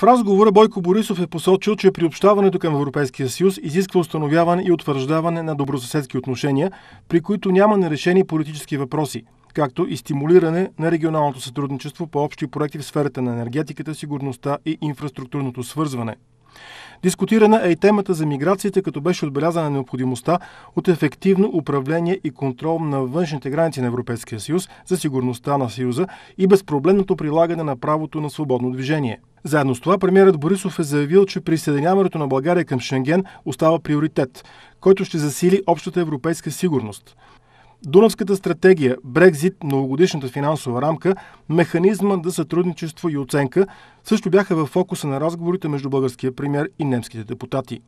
В разговора Бойко Борисов е посочил, че приобщаването към Европейския съюз изисква установяване и утвърждаване на добросъседски отношения, при които няма нерешени политически въпроси, както и стимулиране на регионалното сътрудничество по общи проекти в сферата на енергетиката, сигурността и инфраструктурното свързване. Дискутирана е и темата за миграцията, като беше отбелязана необходимостта от ефективно управление и контрол на външните граници на Европейския съюз за сигурността на съюза и безпроблемното прилагане на правото на свободно движение – заедно с това премьерът Борисов е заявил, че присъединяването на България към Шенген остава приоритет, който ще засили общата европейска сигурност. Дунавската стратегия, Брекзит, многогодишната финансова рамка, механизма за сътрудничество и оценка също бяха в фокуса на разговорите между българския премьер и немските депутати.